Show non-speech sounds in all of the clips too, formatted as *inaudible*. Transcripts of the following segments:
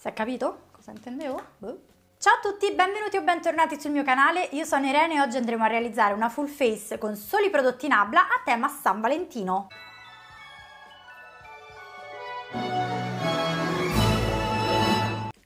Si è capito cosa intendevo? Boh. Ciao a tutti, benvenuti o bentornati sul mio canale, io sono Irene e oggi andremo a realizzare una full face con soli prodotti in abla a tema San Valentino.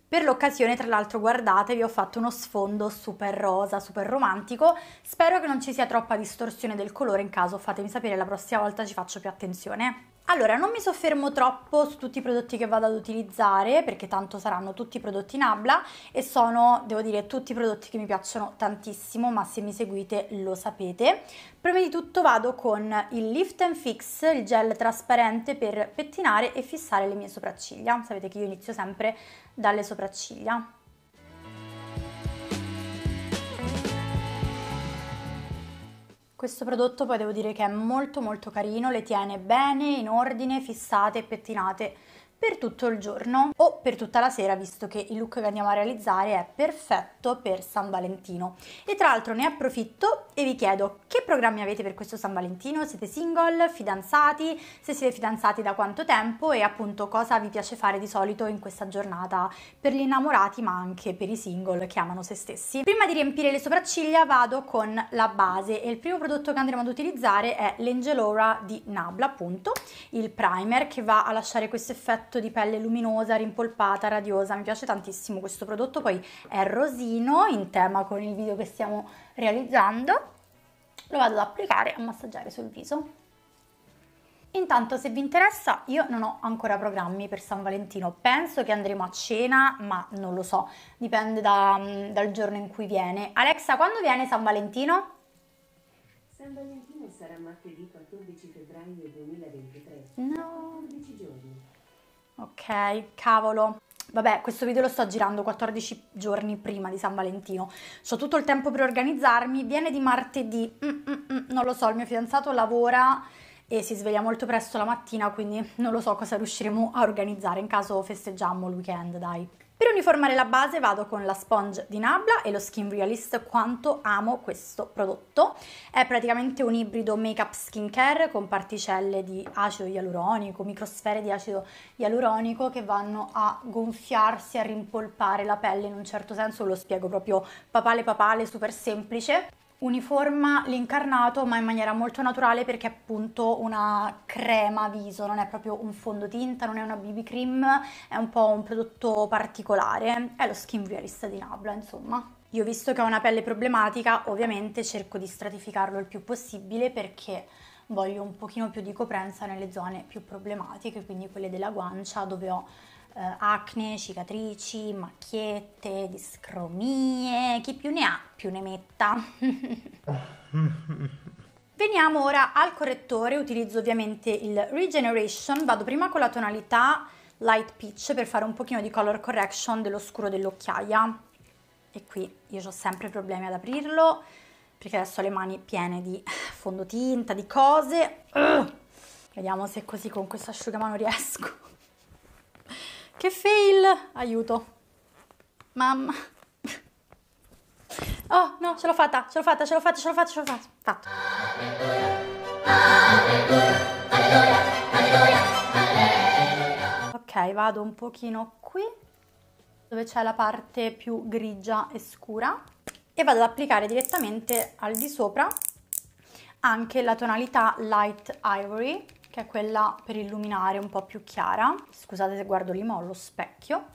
Per l'occasione, tra l'altro, guardate, vi ho fatto uno sfondo super rosa, super romantico. Spero che non ci sia troppa distorsione del colore, in caso fatemi sapere, la prossima volta ci faccio più attenzione. Allora, non mi soffermo troppo su tutti i prodotti che vado ad utilizzare, perché tanto saranno tutti prodotti in Abla e sono, devo dire, tutti prodotti che mi piacciono tantissimo, ma se mi seguite lo sapete. Prima di tutto vado con il Lift and Fix, il gel trasparente per pettinare e fissare le mie sopracciglia. Sapete che io inizio sempre dalle sopracciglia. Questo prodotto poi devo dire che è molto molto carino, le tiene bene, in ordine, fissate e pettinate per tutto il giorno o per tutta la sera visto che il look che andiamo a realizzare è perfetto per San Valentino e tra l'altro ne approfitto e vi chiedo che programmi avete per questo San Valentino siete single fidanzati se siete fidanzati da quanto tempo e appunto cosa vi piace fare di solito in questa giornata per gli innamorati ma anche per i single che amano se stessi prima di riempire le sopracciglia vado con la base e il primo prodotto che andremo ad utilizzare è l'Angelora di Nabla appunto il primer che va a lasciare questo effetto effetto di pelle luminosa, rimpolpata, radiosa, mi piace tantissimo questo prodotto, poi è rosino in tema con il video che stiamo realizzando, lo vado ad applicare e a massaggiare sul viso. Intanto se vi interessa io non ho ancora programmi per San Valentino, penso che andremo a cena ma non lo so, dipende da, mm, dal giorno in cui viene. Alexa quando viene San Valentino? San Valentino sarà martedì 14 febbraio 2023. No, 14 giorni. Ok, cavolo. Vabbè, questo video lo sto girando 14 giorni prima di San Valentino. Ho tutto il tempo per organizzarmi. Viene di martedì. Mm, mm, mm, non lo so, il mio fidanzato lavora e si sveglia molto presto la mattina, quindi non lo so cosa riusciremo a organizzare. In caso festeggiamo il weekend, dai. Per uniformare la base vado con la sponge di Nabla e lo Skin Realist, quanto amo questo prodotto. È praticamente un ibrido make-up skincare con particelle di acido ialuronico, microsfere di acido ialuronico che vanno a gonfiarsi, a rimpolpare la pelle in un certo senso, lo spiego proprio papale papale, super semplice uniforma l'incarnato ma in maniera molto naturale perché è appunto una crema viso, non è proprio un fondotinta, non è una BB cream, è un po' un prodotto particolare, è lo skin realista di Nabla insomma. Io visto che ho una pelle problematica ovviamente cerco di stratificarlo il più possibile perché voglio un pochino più di coprenza nelle zone più problematiche, quindi quelle della guancia dove ho eh, acne, cicatrici, macchiette, discromie, chi più ne ha più ne metta. *laughs* Veniamo ora al correttore, utilizzo ovviamente il Regeneration, vado prima con la tonalità light peach per fare un pochino di color correction dell'oscuro dell'occhiaia e qui io ho sempre problemi ad aprirlo perché adesso ho le mani piene di *laughs* fondotinta, di cose. Ugh! Vediamo se così con questo asciugamano riesco. Che fail! Aiuto. Mamma. Oh, no, ce l'ho fatta, ce l'ho fatta, ce l'ho fatta, ce l'ho fatta, ce l'ho fatta. Fatto. Ok, vado un pochino qui, dove c'è la parte più grigia e scura, e vado ad applicare direttamente al di sopra anche la tonalità Light Ivory che è quella per illuminare un po' più chiara. Scusate se guardo lì, ma ho lo specchio.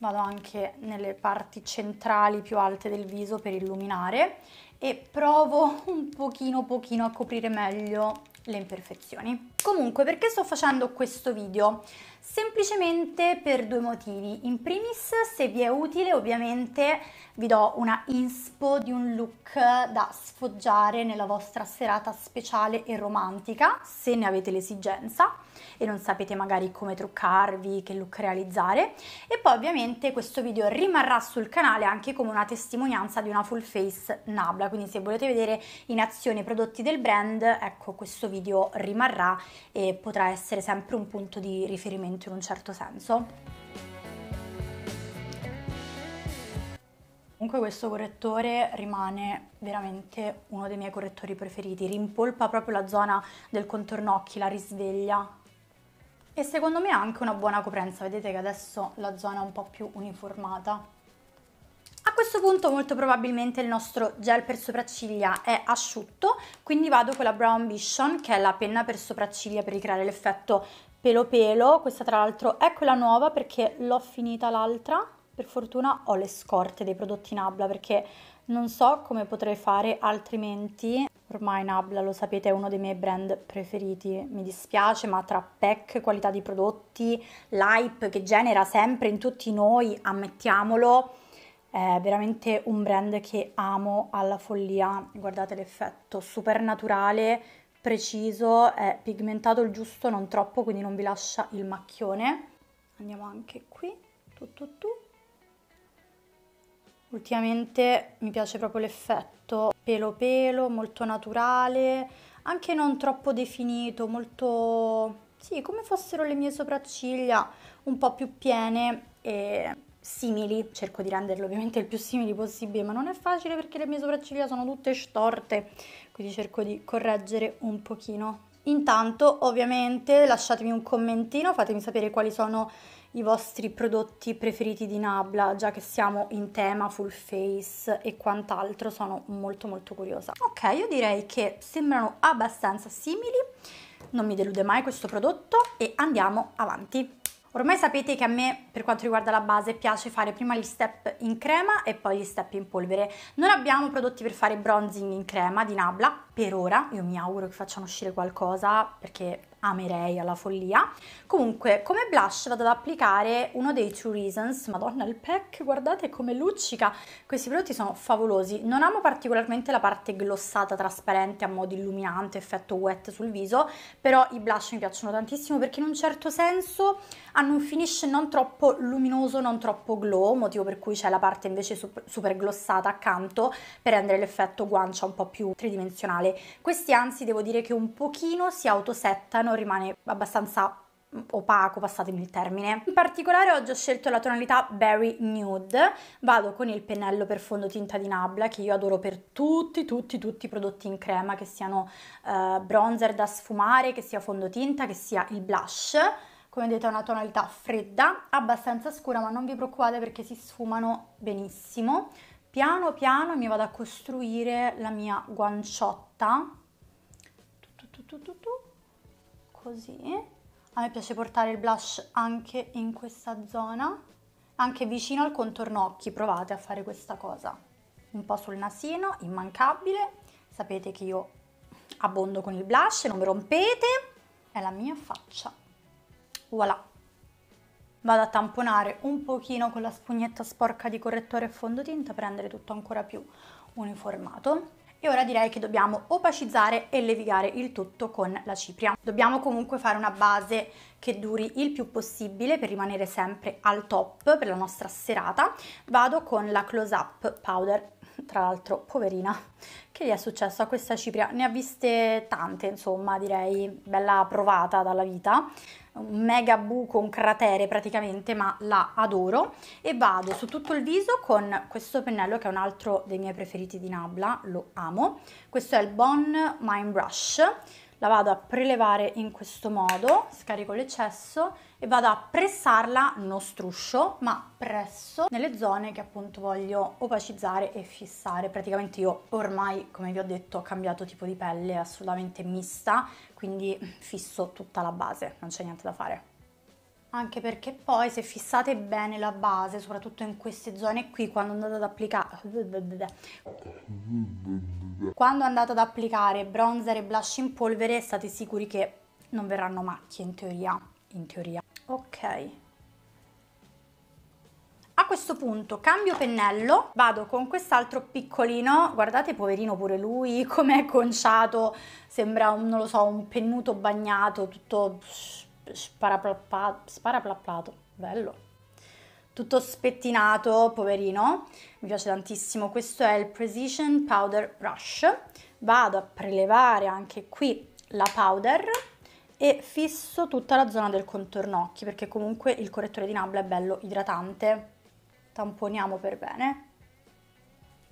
Vado anche nelle parti centrali più alte del viso per illuminare e provo *laughs* un pochino pochino a coprire meglio le imperfezioni. Comunque, perché sto facendo questo video? Semplicemente per due motivi. In primis, se vi è utile, ovviamente vi do una inspo di un look da sfoggiare nella vostra serata speciale e romantica, se ne avete l'esigenza e non sapete magari come truccarvi, che look realizzare e poi ovviamente questo video rimarrà sul canale anche come una testimonianza di una full face Nabla, quindi se volete vedere in azione i prodotti del brand, ecco questo video rimarrà e potrà essere sempre un punto di riferimento in un certo senso. Comunque questo correttore rimane veramente uno dei miei correttori preferiti, rimpolpa proprio la zona del contorno occhi, la risveglia e secondo me ha anche una buona coprenza, vedete che adesso la zona è un po' più uniformata. A questo punto molto probabilmente il nostro gel per sopracciglia è asciutto, quindi vado con la Brow Ambition che è la penna per sopracciglia per ricreare l'effetto pelo pelo, questa tra l'altro è quella nuova perché l'ho finita l'altra, per fortuna ho le scorte dei prodotti Nabla perché non so come potrei fare altrimenti Ormai Nabla, lo sapete, è uno dei miei brand preferiti. Mi dispiace, ma tra pack, qualità di prodotti, l'hype che genera sempre in tutti noi, ammettiamolo, è veramente un brand che amo alla follia. Guardate l'effetto, super naturale, preciso, è pigmentato il giusto, non troppo, quindi non vi lascia il macchione. Andiamo anche qui, tu tu. Ultimamente mi piace proprio l'effetto pelo pelo, molto naturale, anche non troppo definito, molto... Sì, come fossero le mie sopracciglia un po' più piene e simili. Cerco di renderle ovviamente il più simili possibile, ma non è facile perché le mie sopracciglia sono tutte storte, quindi cerco di correggere un pochino. Intanto, ovviamente, lasciatemi un commentino, fatemi sapere quali sono i vostri prodotti preferiti di Nabla, già che siamo in tema full face e quant'altro, sono molto molto curiosa. Ok, io direi che sembrano abbastanza simili, non mi delude mai questo prodotto e andiamo avanti. Ormai sapete che a me, per quanto riguarda la base, piace fare prima gli step in crema e poi gli step in polvere. Non abbiamo prodotti per fare bronzing in crema di Nabla, per ora. Io mi auguro che facciano uscire qualcosa perché amerei alla follia. Comunque, come blush vado ad applicare uno dei True Reasons. Madonna, il pack, guardate come luccica. Questi prodotti sono favolosi. Non amo particolarmente la parte glossata, trasparente, a modo illuminante, effetto wet sul viso, però i blush mi piacciono tantissimo perché in un certo senso hanno ah, un finish non troppo luminoso, non troppo glow, motivo per cui c'è la parte invece super, glossata accanto per rendere l'effetto guancia un po' più tridimensionale. Questi anzi devo dire che un pochino si autosettano, rimane abbastanza opaco, passatemi il termine. In particolare oggi ho scelto la tonalità Berry Nude, vado con il pennello per fondotinta di Nabla che io adoro per tutti, tutti, tutti i prodotti in crema, che siano eh, bronzer da sfumare, che sia fondotinta, che sia il blush come vedete è una tonalità fredda, abbastanza scura, ma non vi preoccupate perché si sfumano benissimo. Piano piano mi vado a costruire la mia guanciotta, così. A me piace portare il blush anche in questa zona, anche vicino al contorno occhi, provate a fare questa cosa. Un po' sul nasino, immancabile, sapete che io abbondo con il blush, non mi rompete, è la mia faccia voilà vado a tamponare un pochino con la spugnetta sporca di correttore e fondotinta per rendere tutto ancora più uniformato e ora direi che dobbiamo opacizzare e levigare il tutto con la cipria. Dobbiamo comunque fare una base che duri il più possibile per rimanere sempre al top per la nostra serata. Vado con la Close Up Powder, tra l'altro poverina, che gli è successo a questa cipria? Ne ha viste tante, insomma, direi bella provata dalla vita un mega buco, un cratere praticamente, ma la adoro e vado su tutto il viso con questo pennello che è un altro dei miei preferiti di Nabla, lo amo. Questo è il Bon Mind Brush la vado a prelevare in questo modo, scarico l'eccesso e vado a pressarla, non struscio, ma presso nelle zone che appunto voglio opacizzare e fissare. Praticamente io ormai, come vi ho detto, ho cambiato tipo di pelle assolutamente mista, quindi fisso tutta la base, non c'è niente da fare anche perché poi se fissate bene la base, soprattutto in queste zone qui, quando andate ad applicare quando andate ad applicare bronzer e blush in polvere, state sicuri che non verranno macchie in teoria, in teoria. Ok. A questo punto cambio pennello, vado con quest'altro piccolino, guardate poverino pure lui, com'è conciato, sembra, un, non lo so, un pennuto bagnato, tutto sparaplappato, bello, tutto spettinato, poverino, mi piace tantissimo, questo è il Precision Powder Brush, vado a prelevare anche qui la powder e fisso tutta la zona del contorno occhi perché comunque il correttore di Nabla è bello idratante, tamponiamo per bene.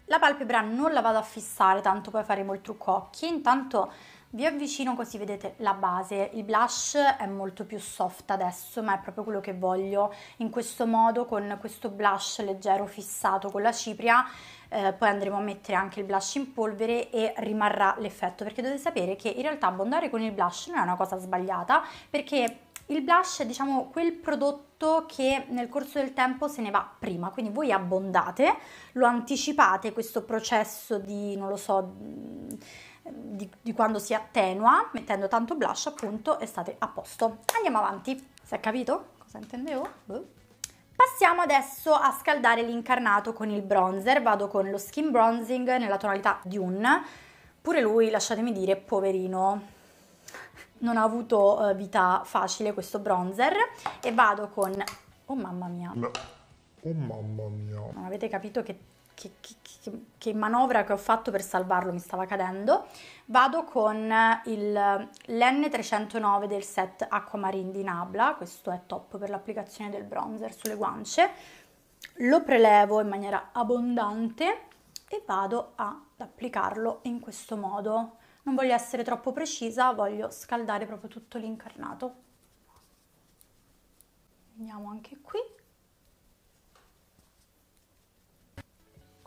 La palpebra non la vado a fissare, tanto poi faremo il trucco occhi, intanto vi avvicino così vedete la base, il blush è molto più soft adesso ma è proprio quello che voglio in questo modo con questo blush leggero fissato con la cipria eh, poi andremo a mettere anche il blush in polvere e rimarrà l'effetto perché dovete sapere che in realtà abbondare con il blush non è una cosa sbagliata perché il blush è diciamo quel prodotto che nel corso del tempo se ne va prima, quindi voi abbondate, lo anticipate questo processo di, non lo so, di, di quando si attenua, mettendo tanto blush appunto, e state a posto. Andiamo avanti. Si è capito cosa intendevo? Boh. Passiamo adesso a scaldare l'incarnato con il bronzer, vado con lo Skin Bronzing nella tonalità Dune, pure lui lasciatemi dire poverino, non ha avuto eh, vita facile questo bronzer e vado con... oh mamma mia! No. Oh mamma mia! Non avete capito che che, che, che, manovra che ho fatto per salvarlo mi stava cadendo, vado con il, l'N309 del set Aquamarine di Nabla, questo è top per l'applicazione del bronzer sulle guance, lo prelevo in maniera abbondante e vado ad applicarlo in questo modo. Non voglio essere troppo precisa, voglio scaldare proprio tutto l'incarnato. Andiamo anche qui.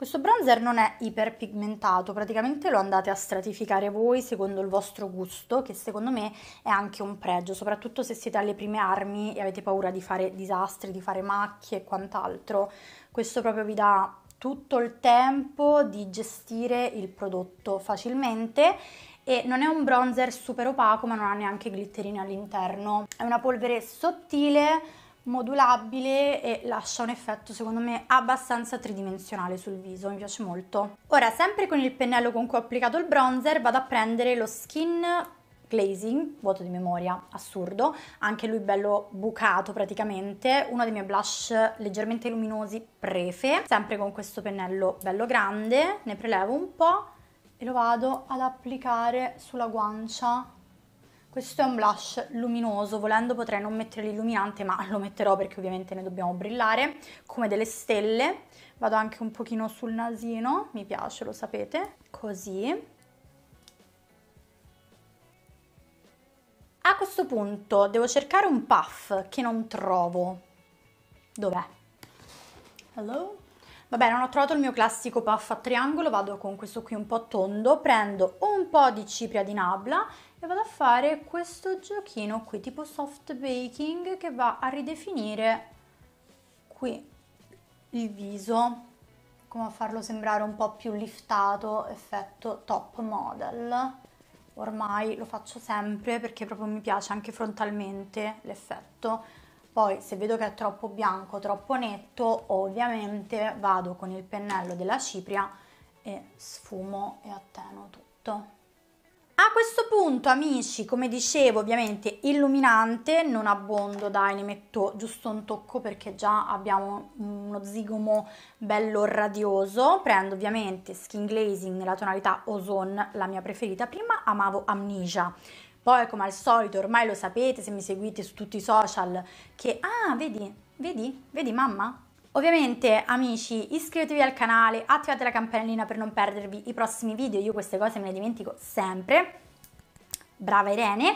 Questo bronzer non è iperpigmentato, praticamente lo andate a stratificare voi secondo il vostro gusto, che secondo me è anche un pregio, soprattutto se siete alle prime armi e avete paura di fare disastri, di fare macchie e quant'altro. Questo proprio vi dà tutto il tempo di gestire il prodotto facilmente e non è un bronzer super opaco ma non ha neanche glitterine all'interno. È una polvere sottile modulabile e lascia un effetto secondo me abbastanza tridimensionale sul viso, mi piace molto. Ora sempre con il pennello con cui ho applicato il bronzer vado a prendere lo Skin Glazing, vuoto di memoria, assurdo, anche lui bello bucato praticamente, uno dei miei blush leggermente luminosi prefe, sempre con questo pennello bello grande, ne prelevo un po' e lo vado ad applicare sulla guancia questo è un blush luminoso, volendo potrei non mettere l'illuminante, ma lo metterò perché ovviamente ne dobbiamo brillare, come delle stelle. Vado anche un pochino sul nasino, mi piace, lo sapete, così. A questo punto devo cercare un puff che non trovo. Dov'è? Hello? Vabbè, non ho trovato il mio classico puff a triangolo, vado con questo qui un po' tondo, prendo un po' di cipria di nabla e vado a fare questo giochino qui tipo soft baking che va a ridefinire qui il viso come a farlo sembrare un po' più liftato effetto top model ormai lo faccio sempre perché proprio mi piace anche frontalmente l'effetto poi se vedo che è troppo bianco troppo netto ovviamente vado con il pennello della cipria e sfumo e atteno tutto a questo punto amici, come dicevo, ovviamente illuminante, non abbondo, dai, ne metto giusto un tocco perché già abbiamo uno zigomo bello radioso. Prendo ovviamente Skin Glazing nella tonalità Ozone, la mia preferita. Prima amavo Amnesia. Poi come al solito, ormai lo sapete se mi seguite su tutti i social, che... Ah, vedi, vedi, vedi mamma? Ovviamente amici iscrivetevi al canale, attivate la campanellina per non perdervi i prossimi video, io queste cose me le dimentico sempre. Brava Irene!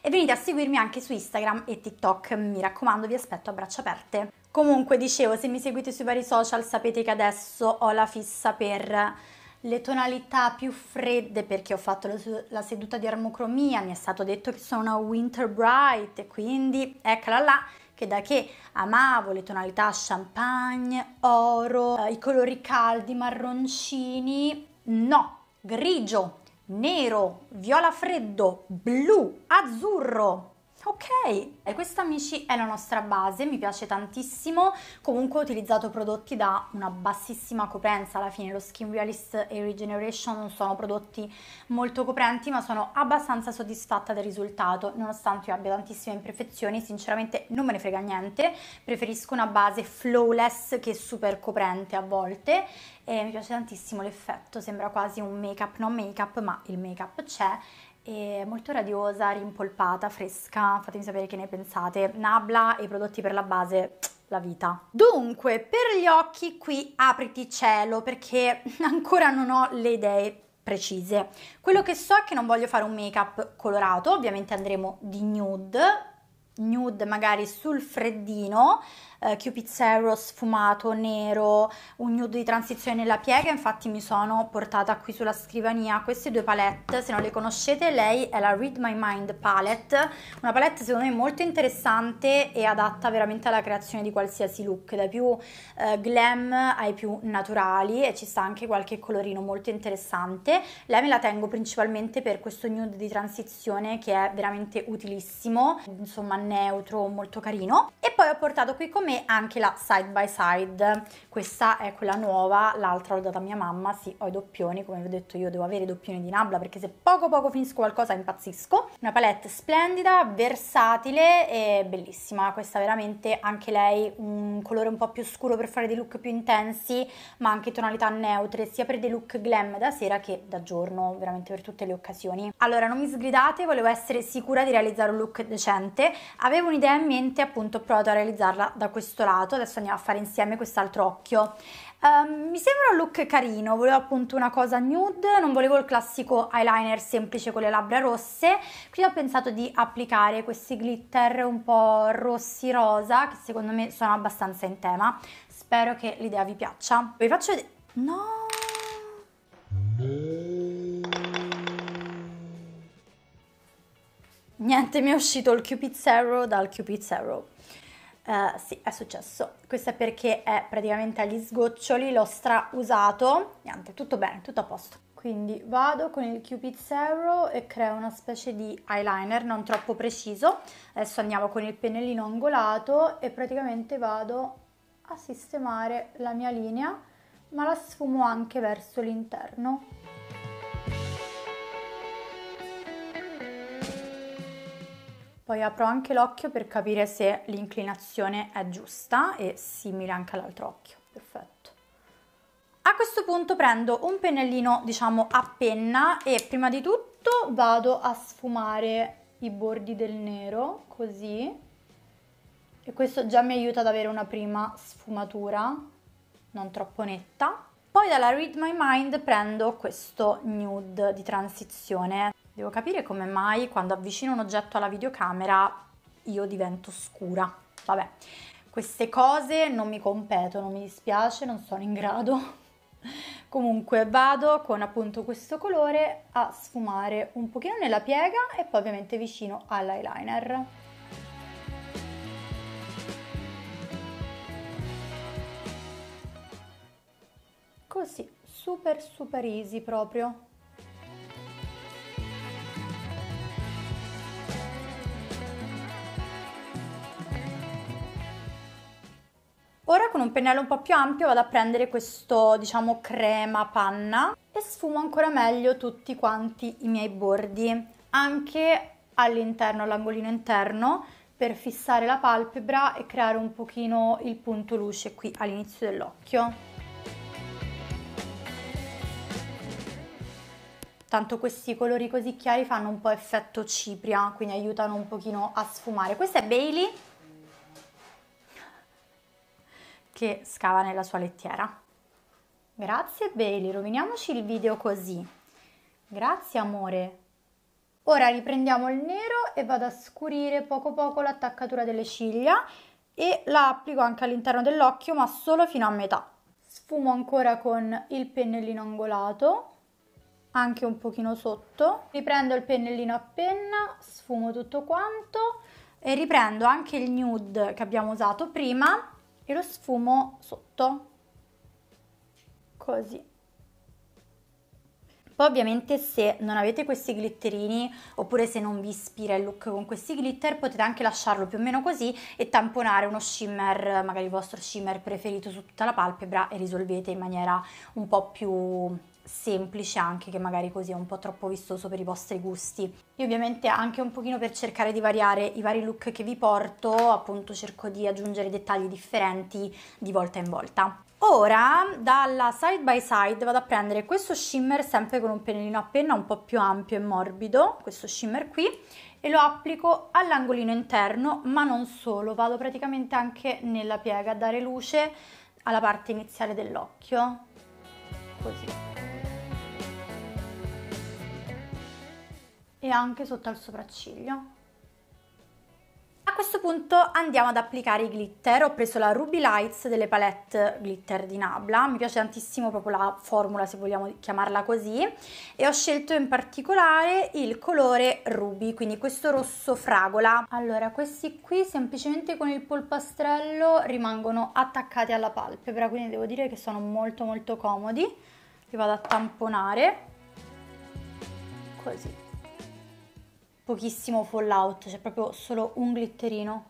E venite a seguirmi anche su Instagram e TikTok, mi raccomando vi aspetto a braccia aperte. Comunque dicevo, se mi seguite sui vari social sapete che adesso ho la fissa per le tonalità più fredde perché ho fatto la seduta di armocromia, mi è stato detto che sono una winter bright quindi eccola là che da che amavo le tonalità champagne, oro, eh, i colori caldi, marroncini, no, grigio, nero, viola freddo, blu, azzurro ok, e questa amici è la nostra base, mi piace tantissimo, comunque ho utilizzato prodotti da una bassissima coprenza, alla fine lo Skin Realist e Regeneration non sono prodotti molto coprenti ma sono abbastanza soddisfatta del risultato, nonostante io abbia tantissime imperfezioni, sinceramente non me ne frega niente, preferisco una base flawless che super coprente a volte e mi piace tantissimo l'effetto, sembra quasi un make up, non make up ma il make up c'è è molto radiosa, rimpolpata, fresca, fatemi sapere che ne pensate. Nabla e i prodotti per la base *tsk* la vita. Dunque, per gli occhi qui apriti cielo perché *laughs* ancora non ho le idee precise. Quello che so è che non voglio fare un make up colorato, ovviamente andremo di nude, nude magari sul freddino, eh, Cupid Zero sfumato, nero, un nude di transizione nella piega, infatti mi sono portata qui sulla scrivania queste due palette, se non le conoscete lei è la Read My Mind palette, una palette secondo me molto interessante e adatta veramente alla creazione di qualsiasi look, dai più eh, glam ai più naturali e ci sta anche qualche colorino molto interessante, lei me la tengo principalmente per questo nude di transizione che è veramente utilissimo, insomma neutro, molto carino e poi ho portato qui con me me anche la side by side, questa è quella nuova, l'altra l'ho data a mia mamma, sì ho i doppioni, come vi ho detto io devo avere i doppioni di Nabla perché se poco poco finisco qualcosa impazzisco, una palette splendida, versatile e bellissima, questa veramente anche lei un colore un po' più scuro per fare dei look più intensi ma anche tonalità neutre sia per dei look glam da sera che da giorno, veramente per tutte le occasioni. Allora non mi sgridate, volevo essere sicura di realizzare un look decente, avevo un'idea in mente appunto ho provato a realizzarla da questo questo lato, adesso andiamo a fare insieme quest'altro occhio. Um, mi sembra un look carino, volevo appunto una cosa nude, non volevo il classico eyeliner semplice con le labbra rosse, quindi ho pensato di applicare questi glitter un po' rossi rosa, che secondo me sono abbastanza in tema. Spero che l'idea vi piaccia. Vi faccio vedere... No! Niente, mi è uscito il Cupid's Arrow dal Cupid's Arrow. Uh, sì, è successo. Questo è perché è praticamente agli sgoccioli, l'ho strausato. Niente, tutto bene, tutto a posto. Quindi vado con il Cupid's Arrow e creo una specie di eyeliner non troppo preciso. Adesso andiamo con il pennellino angolato e praticamente vado a sistemare la mia linea, ma la sfumo anche verso l'interno. Poi apro anche l'occhio per capire se l'inclinazione è giusta e simile anche all'altro occhio. Perfetto. A questo punto prendo un pennellino, diciamo, a penna e prima di tutto vado a sfumare i bordi del nero, così. E questo già mi aiuta ad avere una prima sfumatura, non troppo netta. Poi dalla Read My Mind prendo questo nude di transizione. Devo capire come mai quando avvicino un oggetto alla videocamera io divento scura. Vabbè, queste cose non mi competono, mi dispiace, non sono in grado. *laughs* Comunque vado con appunto questo colore a sfumare un pochino nella piega e poi ovviamente vicino all'eyeliner. Così, super super easy proprio. Ora con un pennello un po' più ampio vado a prendere questo, diciamo, crema panna e sfumo ancora meglio tutti quanti i miei bordi, anche all'interno, all'angolino interno, per fissare la palpebra e creare un pochino il punto luce qui all'inizio dell'occhio. tanto questi colori così chiari fanno un po' effetto cipria, quindi aiutano un pochino a sfumare. Questo è Bailey che scava nella sua lettiera. Grazie Bailey, roviniamoci il video così. Grazie amore. Ora riprendiamo il nero e vado a scurire poco poco l'attaccatura delle ciglia e la applico anche all'interno dell'occhio ma solo fino a metà. Sfumo ancora con il pennellino angolato, anche un pochino sotto. Riprendo il pennellino a penna, sfumo tutto quanto e riprendo anche il nude che abbiamo usato prima e lo sfumo sotto così poi ovviamente se non avete questi glitterini oppure se non vi ispira il look con questi glitter potete anche lasciarlo più o meno così e tamponare uno shimmer, magari il vostro shimmer preferito su tutta la palpebra e risolvete in maniera un po' più semplice anche che magari così è un po' troppo vistoso per i vostri gusti. Io ovviamente anche un pochino per cercare di variare i vari look che vi porto, appunto cerco di aggiungere dettagli differenti di volta in volta. Ora dalla side by side vado a prendere questo shimmer sempre con un pennellino a penna un po' più ampio e morbido, questo shimmer qui, e lo applico all'angolino interno ma non solo, vado praticamente anche nella piega a dare luce alla parte iniziale dell'occhio, così. e anche sotto al sopracciglio. A questo punto andiamo ad applicare i glitter, ho preso la Ruby Lights delle palette glitter di Nabla, mi piace tantissimo proprio la formula se vogliamo chiamarla così e ho scelto in particolare il colore Ruby, quindi questo rosso fragola. Allora questi qui semplicemente con il polpastrello rimangono attaccati alla palpebra, quindi devo dire che sono molto molto comodi, li vado a tamponare, così pochissimo fallout, c'è proprio solo un glitterino.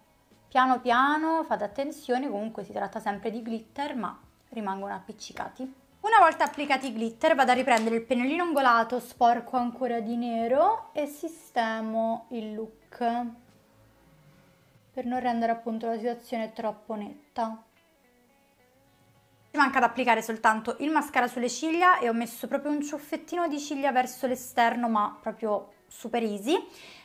Piano piano fate attenzione, comunque si tratta sempre di glitter ma rimangono appiccicati. Una volta applicati i glitter vado a riprendere il pennellino angolato sporco ancora di nero e sistemo il look per non rendere appunto la situazione troppo netta. Ci manca ad applicare soltanto il mascara sulle ciglia e ho messo proprio un ciuffettino di ciglia verso l'esterno ma proprio super easy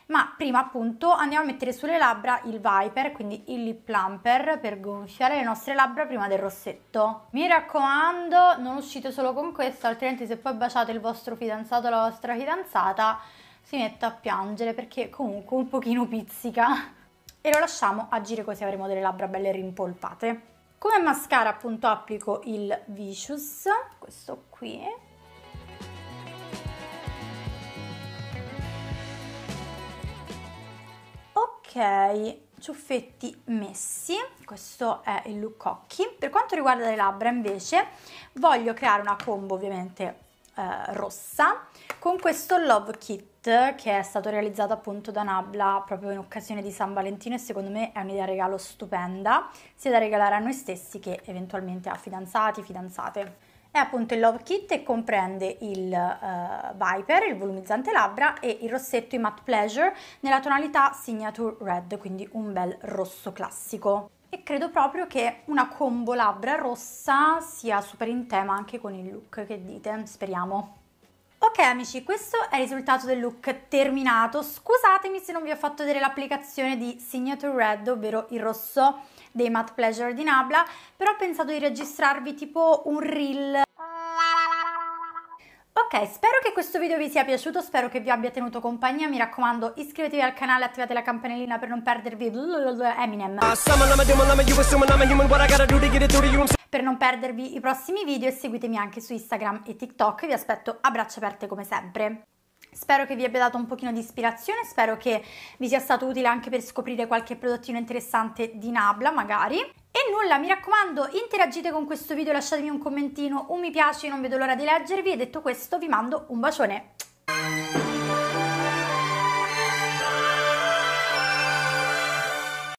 ma prima appunto andiamo a mettere sulle labbra il Viper, quindi il lip plumper per gonfiare le nostre labbra prima del rossetto. Mi raccomando, non uscite solo con questo, altrimenti se poi baciate il vostro fidanzato o la vostra fidanzata si mette a piangere perché comunque un pochino pizzica. E lo lasciamo agire così avremo delle labbra belle rimpolpate. Come mascara appunto applico il Vicious, questo qui, ciuffetti messi questo è il look occhi per quanto riguarda le labbra invece voglio creare una combo ovviamente eh, rossa con questo love kit che è stato realizzato appunto da Nabla proprio in occasione di San Valentino e secondo me è un'idea regalo stupenda sia da regalare a noi stessi che eventualmente a fidanzati fidanzate è appunto il Love Kit e comprende il uh, Viper, il volumizzante labbra e il rossetto in matte pleasure nella tonalità Signature Red, quindi un bel rosso classico. E credo proprio che una combo labbra rossa sia super in tema anche con il look, che dite? Speriamo. Ok amici, questo è il risultato del look terminato. Scusatemi se non vi ho fatto vedere l'applicazione di Signature Red, ovvero il rosso dei Matte Pleasure di Nabla, però ho pensato di registrarvi tipo un reel Ok, spero che questo video vi sia piaciuto, spero che vi abbia tenuto compagnia, mi raccomando iscrivetevi al canale, attivate la campanellina per non perdervi Eminem per non perdervi i prossimi video e seguitemi anche su Instagram e TikTok, vi aspetto a braccia aperte come sempre. Spero che vi abbia dato un pochino di ispirazione, spero che vi sia stato utile anche per scoprire qualche prodottino interessante di Nabla magari. E nulla, mi raccomando, interagite con questo video, lasciatemi un commentino, un mi piace, non vedo l'ora di leggervi e detto questo vi mando un bacione.